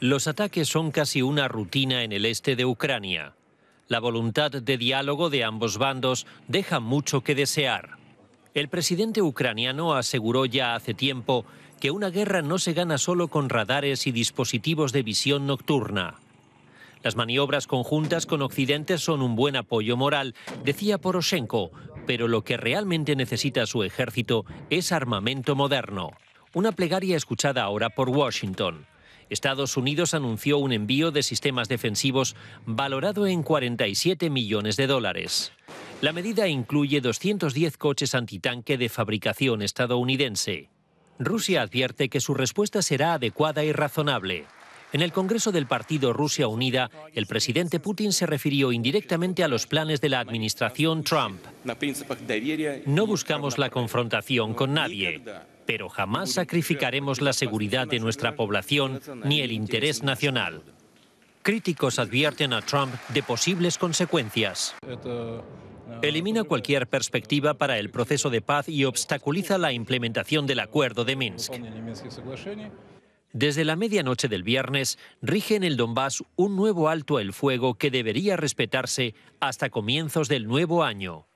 Los ataques son casi una rutina en el este de Ucrania. La voluntad de diálogo de ambos bandos deja mucho que desear. El presidente ucraniano aseguró ya hace tiempo que una guerra no se gana solo con radares y dispositivos de visión nocturna. Las maniobras conjuntas con Occidente son un buen apoyo moral, decía Poroshenko, pero lo que realmente necesita su ejército es armamento moderno. Una plegaria escuchada ahora por Washington. Estados Unidos anunció un envío de sistemas defensivos valorado en 47 millones de dólares. La medida incluye 210 coches antitanque de fabricación estadounidense. Rusia advierte que su respuesta será adecuada y razonable. En el Congreso del Partido Rusia Unida, el presidente Putin se refirió indirectamente a los planes de la administración Trump. No buscamos la confrontación con nadie pero jamás sacrificaremos la seguridad de nuestra población ni el interés nacional. Críticos advierten a Trump de posibles consecuencias. Elimina cualquier perspectiva para el proceso de paz y obstaculiza la implementación del acuerdo de Minsk. Desde la medianoche del viernes rige en el Donbass un nuevo alto el fuego que debería respetarse hasta comienzos del nuevo año.